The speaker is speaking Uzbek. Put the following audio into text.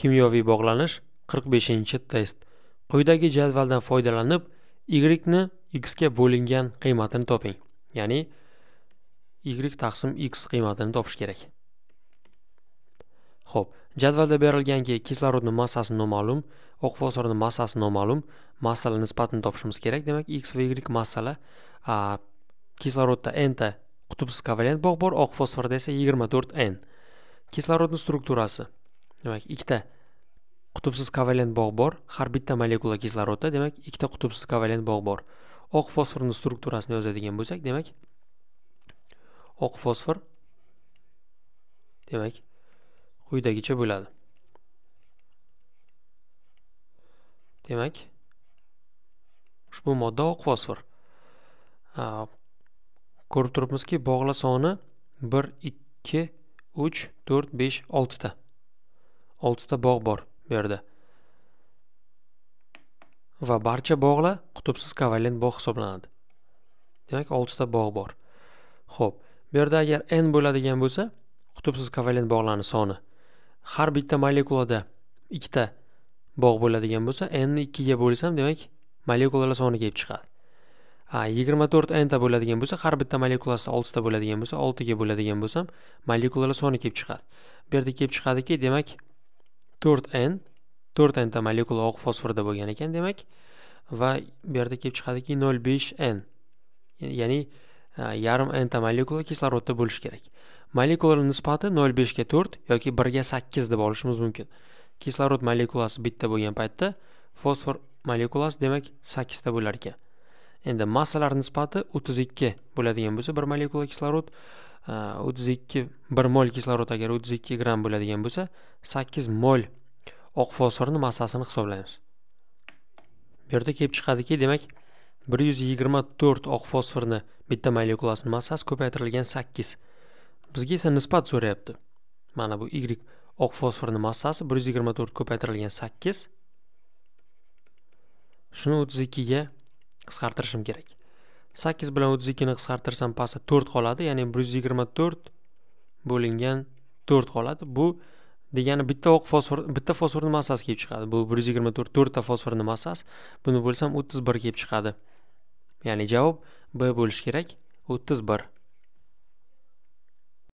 kimyoviy bog'lanish 45 test quyidagi jadvaldan foydalanib y ni x ga bo'lingan qiymatini toping ya'ni y taqsim x qiymatini topish kerak Xo'p, jadvalda berilganki kislorodni massasi noma'lum oq fosforni massasi noma'lum massalar nisbatini topishimiz kerak demak x va y massalar kislorodda n ta qutubsiz kovalent bog' bor oq fosforda esa 24 n Kislorodning strukturasi demak ikkita qutubsiz kovalent bog' bor har bitta molekula kislorodda demak ikkita qutubsiz kovalent bog' bor oq fosforni strukturasini yozadigan bo'lsak demak oq fosfor demak quyidagicha bo'ladi demak ushbu modda oq fosfor ko'rib turibmizki bog'la soni bir ikki uch to'rt besh oltita oltita bog' bor bu yerda va barcha bog'lar qutubsiz kovalent bog' hisoblanadi demak oltita bog' bor ho'p bu yerda agar n bo'ladigan bo'lsa qutubsiz kovalent bog'larni soni har bitta molekulada ikkita bog' bo'ladigan bo'lsa nni ikkiga bo'lsam demak molekulalar soni kelib chiqadi yigirma to'rt nta bo'ladigan bo'lsa har bitta molekulasi oltita bo'ladigan bo'lsa oltiga bo'ladigan bo'lsam molekulalar soni kelib chiqadi bu yerda kelib chiqadiki demak 4n 4n ta molekula oq fosforda bo'lgan ekan demak va bu yerda kelib chiqadiki 05n ya'ni e, yarim n ta molekula kislorodda bo'lishi kerak molekulalar nisbati 05 ga 4 yoki 1 ga 8 deb olishimiz mumkin kislorod molekulasi bitta bo'lgan paytda fosfor molekulasi demak 8 ta bo'lar ekan endi massalar nisbati o'ttiz ikki bo'ladigan bo'lsa bir molekula kislorod e, o'ttiz ikki bir mol kislorod agar o'ttiz ikki gramm bo'ladigan bo'lsa sakkiz mol oq fosforni massasini hisoblaymiz bu yerda kelib chiqadiki demak bir yuz yigirma to'rt oq fosforni bitta molekulasini massasi ko'paytirilgan sakkiz bizga esa nisbat so'rayapti mana bu y oq fosforni massasi bir yuz yigirma to'rt ko'paytirilgan sakkiz shuni o'ttiz ikkiga qisqartirishim kerak sakkiz bilan o'ttiz ikkini qisqartirsam pastda to'rt qoladi ya'ni bir yuz yigirma to'rt bo'lingan to'rt qoladi bu degani bitta oq fosfor bitta fosforni massasi kelib chiqadi bu bir yuz yigirma to'rt to'rtta fosforni massasi buni bo'lsam o'ttiz bir kelib chiqadi ya'ni javob b bo'lishi kerak o'ttiz bir